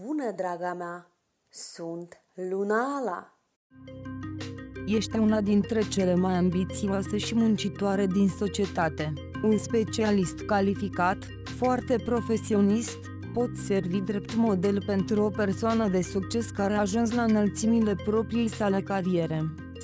Bună, draga mea! Sunt Lunala! Ești una dintre cele mai ambițioase și muncitoare din societate. Un specialist calificat, foarte profesionist, pot servi drept model pentru o persoană de succes care a ajuns la înălțimile propriei sale cariere.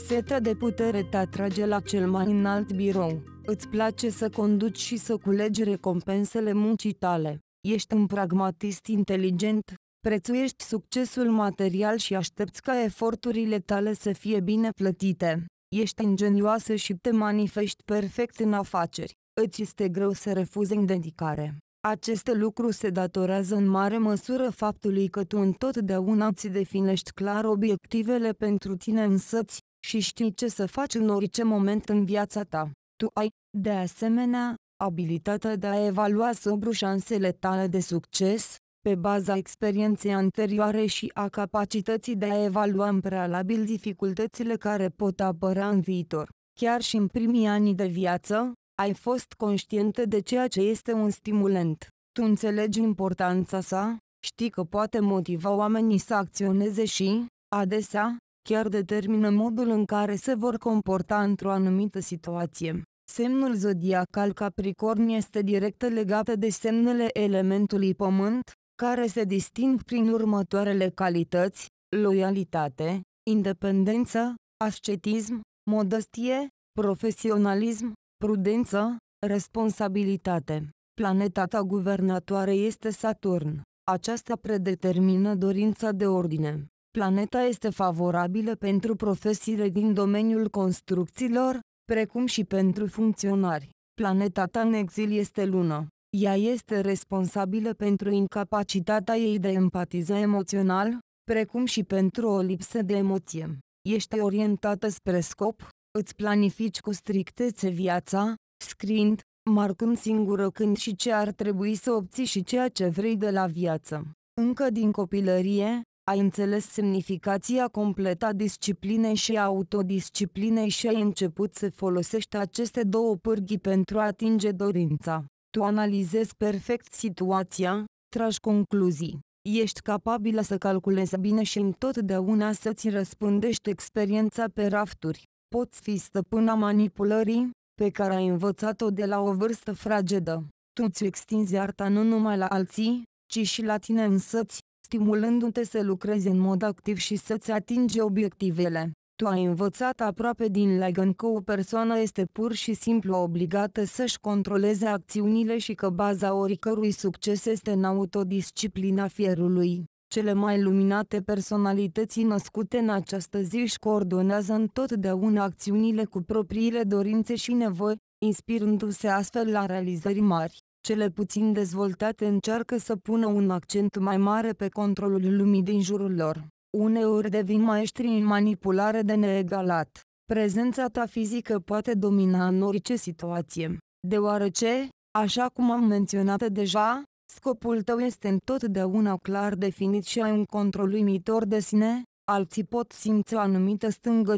Seta de putere te atrage la cel mai înalt birou. Îți place să conduci și să culegi recompensele muncii tale. Ești un pragmatist inteligent, prețuiești succesul material și aștepți ca eforturile tale să fie bine plătite. Ești ingenioasă și te manifesti perfect în afaceri. Îți este greu să refuzi în dedicare. Aceste lucruri se datorează în mare măsură faptului că tu întotdeauna îți definești clar obiectivele pentru tine însăți și știi ce să faci în orice moment în viața ta. Tu ai, de asemenea, abilitatea de a evalua sobru șansele tale de succes, pe baza experienței anterioare și a capacității de a evalua în prealabil dificultățile care pot apărea în viitor. Chiar și în primii ani de viață, ai fost conștientă de ceea ce este un stimulant. Tu înțelegi importanța sa, știi că poate motiva oamenii să acționeze și, adesea, chiar determină modul în care se vor comporta într-o anumită situație. Semnul zodiacal Capricorn este direct legat de semnele elementului Pământ, care se disting prin următoarele calități, loialitate, independență, ascetism, modestie, profesionalism, prudență, responsabilitate. Planeta ta guvernatoare este Saturn. Aceasta predetermină dorința de ordine. Planeta este favorabilă pentru profesiile din domeniul construcțiilor, precum și pentru funcționari. Planeta ta în exil este lună. Ea este responsabilă pentru incapacitatea ei de empatiză emoțional, precum și pentru o lipsă de emoție. Ești orientată spre scop, îți planifici cu strictețe viața, scriind, marcând singură când și ce ar trebui să obții și ceea ce vrei de la viață. Încă din copilărie, ai înțeles semnificația completă a disciplinei și a autodisciplinei și ai început să folosești aceste două pârghii pentru a atinge dorința tu analizezi perfect situația, tragi concluzii. Ești capabilă să calculezi bine și întotdeauna să-ți răspândești experiența pe rafturi. Poți fi stăpâna manipulării, pe care ai învățat-o de la o vârstă fragedă. Tu îți extinzi arta nu numai la alții, ci și la tine însăți, stimulându-te să lucrezi în mod activ și să-ți atingi obiectivele. Tu ai învățat aproape din Lagan că o persoană este pur și simplu obligată să-și controleze acțiunile și că baza oricărui succes este în autodisciplina fierului. Cele mai luminate personalități născute în această zi își coordonează întotdeauna acțiunile cu propriile dorințe și nevoi, inspirându-se astfel la realizări mari. Cele puțin dezvoltate încearcă să pună un accent mai mare pe controlul lumii din jurul lor uneori devin maestri în manipulare de neegalat. Prezența ta fizică poate domina în orice situație, deoarece, așa cum am menționat deja, scopul tău este întotdeauna clar definit și ai un control uimitor de sine, alții pot simți o anumită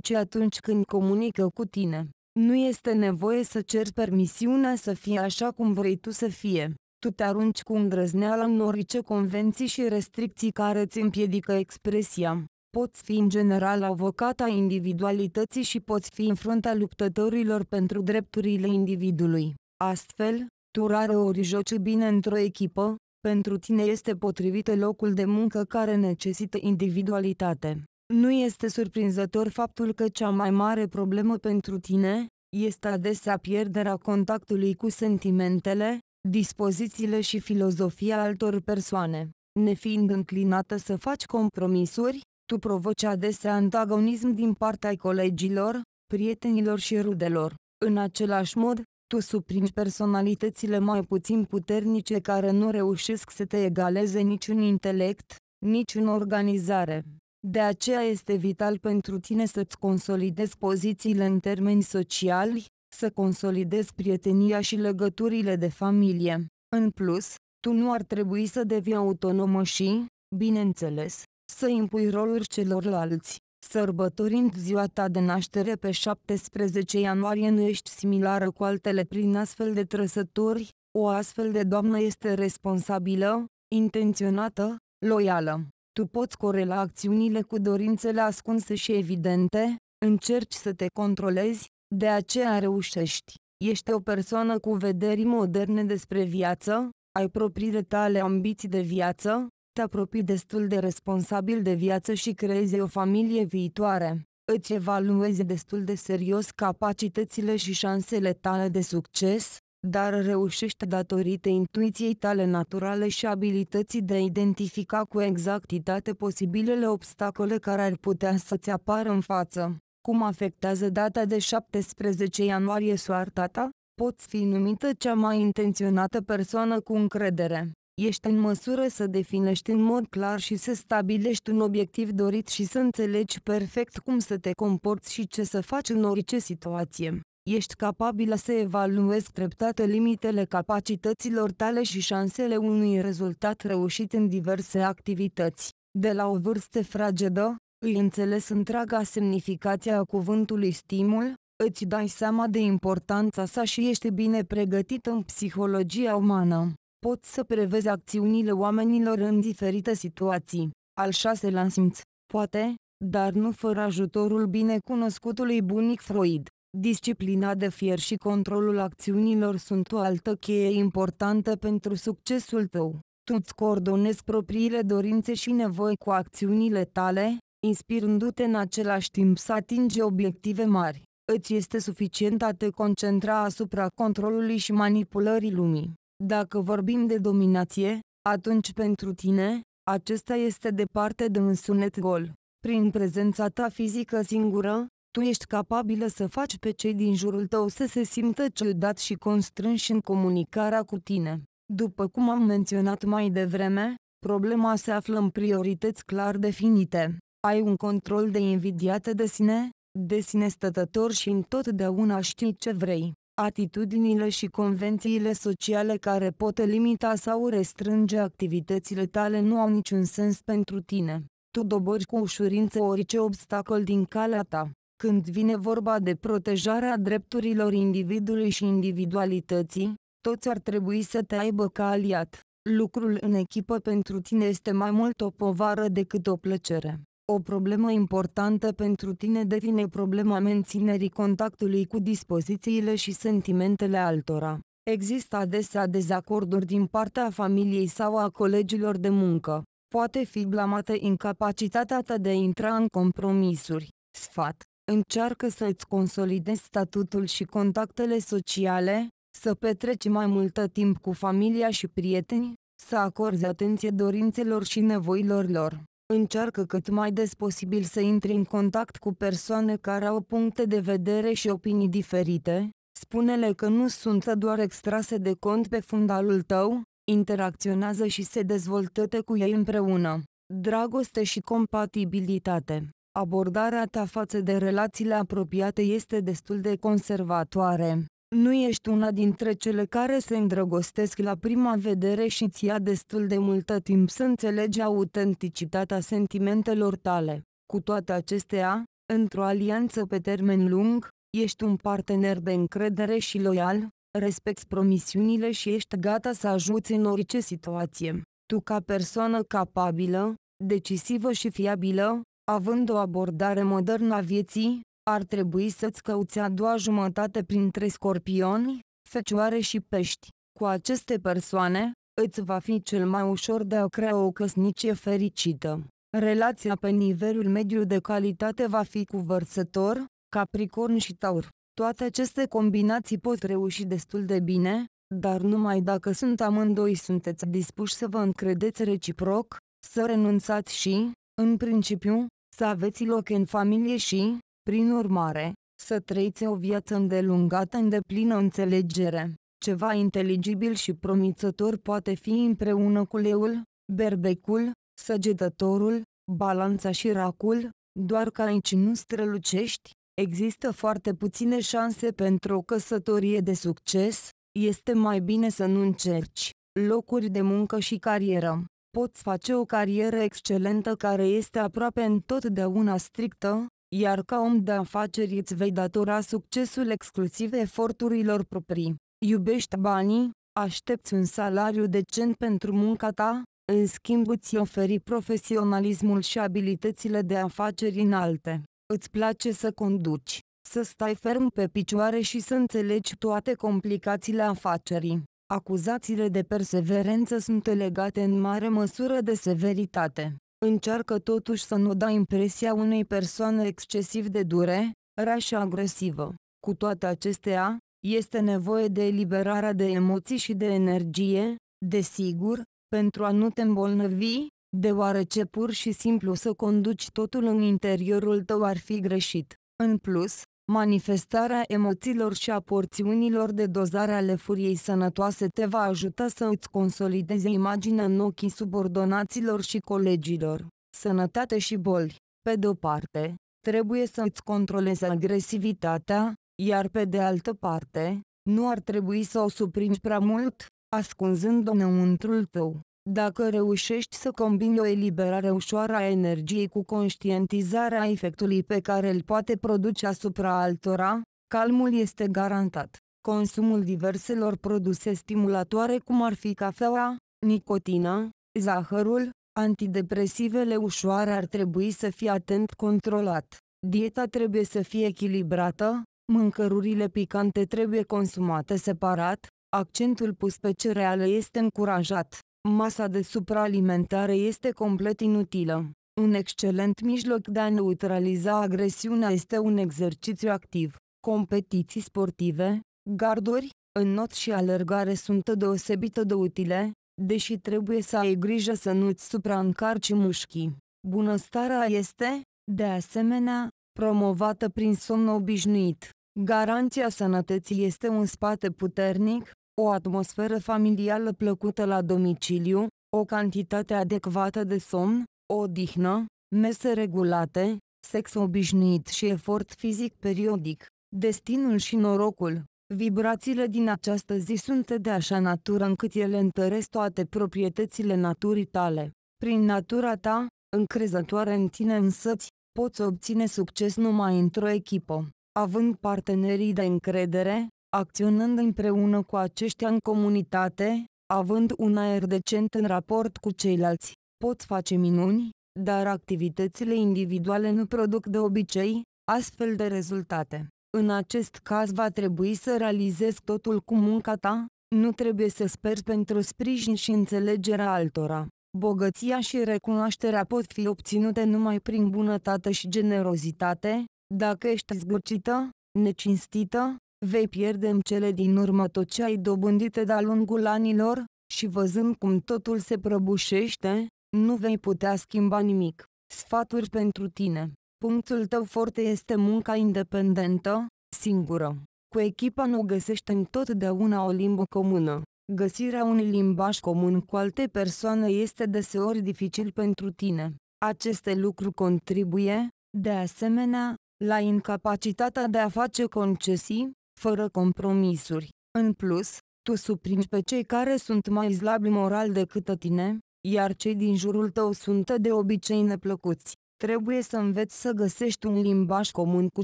ce atunci când comunică cu tine. Nu este nevoie să ceri permisiunea să fie așa cum vrei tu să fie tu te arunci cu îndrăzneală în orice convenții și restricții care îți împiedică expresia. Poți fi în general avocat a individualității și poți fi în fruntea luptătorilor pentru drepturile individului. Astfel, tu rare ori joci bine într-o echipă, pentru tine este potrivit locul de muncă care necesită individualitate. Nu este surprinzător faptul că cea mai mare problemă pentru tine este adesea pierderea contactului cu sentimentele, dispozițiile și filozofia altor persoane. Nefiind înclinată să faci compromisuri, tu provoci adesea antagonism din partea colegilor, prietenilor și rudelor. În același mod, tu suprimi personalitățile mai puțin puternice care nu reușesc să te egaleze nici în intelect, nici în organizare. De aceea este vital pentru tine să-ți consolidezi pozițiile în termeni sociali, să consolidezi prietenia și legăturile de familie. În plus, tu nu ar trebui să devii autonomă și, bineînțeles, să impui roluri celorlalți. Sărbătorind ziua ta de naștere pe 17 ianuarie nu ești similară cu altele prin astfel de trăsături, o astfel de doamnă este responsabilă, intenționată, loială. Tu poți corela acțiunile cu dorințele ascunse și evidente, încerci să te controlezi, de aceea reușești. Ești o persoană cu vederi moderne despre viață, ai propriile tale ambiții de viață, te apropii destul de responsabil de viață și creezi o familie viitoare. Îți evaluezi destul de serios capacitățile și șansele tale de succes, dar reușești datorită intuiției tale naturale și abilității de a identifica cu exactitate posibilele obstacole care ar putea să-ți apară în față cum afectează data de 17 ianuarie soarta ta, poți fi numită cea mai intenționată persoană cu încredere. Ești în măsură să definești în mod clar și să stabilești un obiectiv dorit și să înțelegi perfect cum să te comporți și ce să faci în orice situație. Ești capabilă să evaluezi treptate limitele capacităților tale și șansele unui rezultat reușit în diverse activități. De la o vârstă fragedă, îi înțeles întreaga semnificație a cuvântului stimul, îți dai seama de importanța sa și ești bine pregătit în psihologia umană. Poți să prevezi acțiunile oamenilor în diferite situații. Al șaselea simț, poate, dar nu fără ajutorul binecunoscutului bunic Freud. Disciplina de fier și controlul acțiunilor sunt o altă cheie importantă pentru succesul tău. Tu ți coordonezi propriile dorințe și nevoi cu acțiunile tale, inspirându-te în același timp să atingi obiective mari. Îți este suficient a te concentra asupra controlului și manipulării lumii. Dacă vorbim de dominație, atunci pentru tine, acesta este departe de un sunet gol. Prin prezența ta fizică singură, tu ești capabilă să faci pe cei din jurul tău să se simtă ciudat și constrânși în comunicarea cu tine. După cum am menționat mai devreme, problema se află în priorități clar definite. Ai un control de invidiată de sine, de sine stătător și întotdeauna știi ce vrei. Atitudinile și convențiile sociale care pot limita sau restrânge activitățile tale nu au niciun sens pentru tine. Tu dobori cu ușurință orice obstacol din calea ta. Când vine vorba de protejarea drepturilor individului și individualității, toți ar trebui să te aibă ca aliat. Lucrul în echipă pentru tine este mai mult o povară decât o plăcere. O problemă importantă pentru tine devine problema menținerii contactului cu dispozițiile și sentimentele altora. Există adesea dezacorduri din partea familiei sau a colegilor de muncă. Poate fi blamată incapacitatea ta de a intra în compromisuri. Sfat. Încearcă să îți consolidezi statutul și contactele sociale, să petreci mai multă timp cu familia și prieteni, să acorzi atenție dorințelor și nevoilor lor. Încearcă cât mai des posibil să intri în contact cu persoane care au puncte de vedere și opinii diferite, spune-le că nu sunt doar extrase de cont pe fundalul tău, interacționează și se dezvoltă cu ei împreună. Dragoste și compatibilitate Abordarea ta față de relațiile apropiate este destul de conservatoare. Nu ești una dintre cele care se îndrăgostesc la prima vedere și ți ia destul de multă timp să înțelegi autenticitatea sentimentelor tale. Cu toate acestea, într-o alianță pe termen lung, ești un partener de încredere și loial, respecti promisiunile și ești gata să ajuți în orice situație. Tu ca persoană capabilă, decisivă și fiabilă, având o abordare modernă a vieții, ar trebui să-ți căuți a doua jumătate printre scorpioni, fecioare și pești. Cu aceste persoane, îți va fi cel mai ușor de a crea o căsnicie fericită. Relația pe nivelul mediu de calitate va fi cu vărsător, capricorn și taur. Toate aceste combinații pot reuși destul de bine, dar numai dacă sunt amândoi sunteți dispuși să vă încredeți reciproc, să renunțați și, în principiu, să aveți loc în familie și, prin urmare, să trăiți o viață îndelungată în deplină înțelegere. Ceva inteligibil și promițător poate fi împreună cu leul, berbecul, săgetătorul, balanța și racul, doar că aici nu strălucești, există foarte puține șanse pentru o căsătorie de succes, este mai bine să nu încerci. Locuri de muncă și carieră. Poți face o carieră excelentă care este aproape întotdeauna strictă, iar ca om de afaceri îți vei datora succesul exclusiv eforturilor proprii. Iubești banii, aștepți un salariu decent pentru munca ta, în schimb îți oferi profesionalismul și abilitățile de afaceri înalte. Îți place să conduci, să stai ferm pe picioare și să înțelegi toate complicațiile afacerii. Acuzațiile de perseverență sunt legate în mare măsură de severitate. Încearcă totuși să nu dai impresia unei persoane excesiv de dure, rea și agresivă. Cu toate acestea, este nevoie de eliberarea de emoții și de energie, desigur, pentru a nu te îmbolnăvi, deoarece pur și simplu să conduci totul în interiorul tău ar fi greșit. În plus, Manifestarea emoțiilor și a porțiunilor de dozare ale furiei sănătoase te va ajuta să îți consolidezi imaginea în ochii subordonaților și colegilor. Sănătate și boli. Pe de-o parte, trebuie să îți controlezi agresivitatea, iar pe de altă parte, nu ar trebui să o suprimi prea mult, ascunzând-o înăuntrul tău. Dacă reușești să combini o eliberare ușoară a energiei cu conștientizarea efectului pe care îl poate produce asupra altora, calmul este garantat. Consumul diverselor produse stimulatoare cum ar fi cafeaua, nicotina, zahărul, antidepresivele ușoare ar trebui să fie atent controlat. Dieta trebuie să fie echilibrată, mâncărurile picante trebuie consumate separat, accentul pus pe cereale este încurajat. Masa de supraalimentare este complet inutilă. Un excelent mijloc de a neutraliza agresiunea este un exercițiu activ. Competiții sportive, garduri, înot și alergare sunt deosebită de utile, deși trebuie să ai grijă să nu-ți supraîncarci mușchii. Bunăstarea este, de asemenea, promovată prin somn obișnuit. Garanția sănătății este un spate puternic, o atmosferă familială plăcută la domiciliu, o cantitate adecvată de somn, o odihnă, mese regulate, sex obișnuit și efort fizic periodic. Destinul și norocul Vibrațiile din această zi sunt de așa natură încât ele întăresc toate proprietățile naturii tale. Prin natura ta, încrezătoare în tine însăți, poți obține succes numai într-o echipă. Având partenerii de încredere, acționând împreună cu aceștia în comunitate, având un aer decent în raport cu ceilalți, poți face minuni, dar activitățile individuale nu produc de obicei astfel de rezultate. În acest caz va trebui să realizezi totul cu munca ta, nu trebuie să speri pentru sprijin și înțelegerea altora. Bogăția și recunoașterea pot fi obținute numai prin bunătate și generozitate, dacă ești zgârcită, necinstită, vei pierde în cele din urmă tot ce ai dobândit de-a lungul anilor, și văzând cum totul se prăbușește, nu vei putea schimba nimic. Sfaturi pentru tine. Punctul tău forte este munca independentă, singură. Cu echipa nu găsești întotdeauna o limbă comună. Găsirea unui limbaj comun cu alte persoane este deseori dificil pentru tine. Aceste lucruri contribuie, de asemenea, la incapacitatea de a face concesii, fără compromisuri. În plus, tu suprimi pe cei care sunt mai slabi moral decât tine, iar cei din jurul tău sunt de obicei neplăcuți. Trebuie să înveți să găsești un limbaj comun cu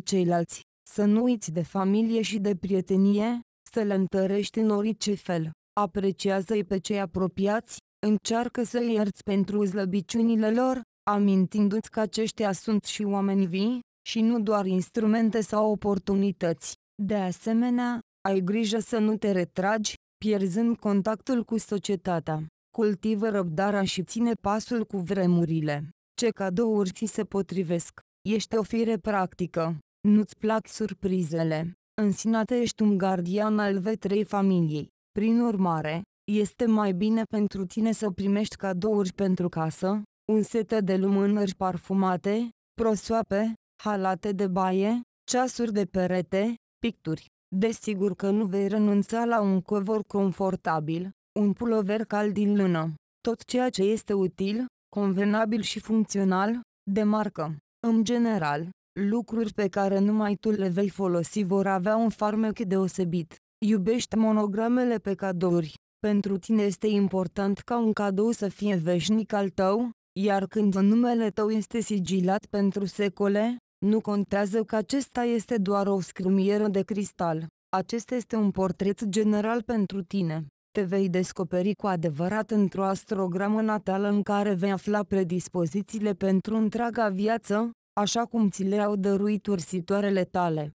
ceilalți, să nu uiți de familie și de prietenie, să le întărești în orice fel. Apreciază-i pe cei apropiați, încearcă să-i ierți pentru slăbiciunile lor, amintindu-ți că aceștia sunt și oameni vii, și nu doar instrumente sau oportunități. De asemenea, ai grijă să nu te retragi, pierzând contactul cu societatea. Cultivă răbdarea și ține pasul cu vremurile. Ce cadouri ți se potrivesc? Ești o fire practică. Nu-ți plac surprizele. În sinate ești un gardian al vetrei familiei. Prin urmare, este mai bine pentru tine să primești cadouri pentru casă, un set de lumânări parfumate, prosoape, halate de baie, ceasuri de perete, picturi. Desigur că nu vei renunța la un covor confortabil, un pulover cald din lână, tot ceea ce este util, convenabil și funcțional, de marcă. În general, lucruri pe care numai tu le vei folosi vor avea un farmec deosebit. Iubești monogramele pe cadouri. Pentru tine este important ca un cadou să fie veșnic al tău, iar când numele tău este sigilat pentru secole, nu contează că acesta este doar o scrumieră de cristal. Acesta este un portret general pentru tine. Te vei descoperi cu adevărat într-o astrogramă natală în care vei afla predispozițiile pentru întreaga viață, așa cum ți le-au dăruit ursitoarele tale.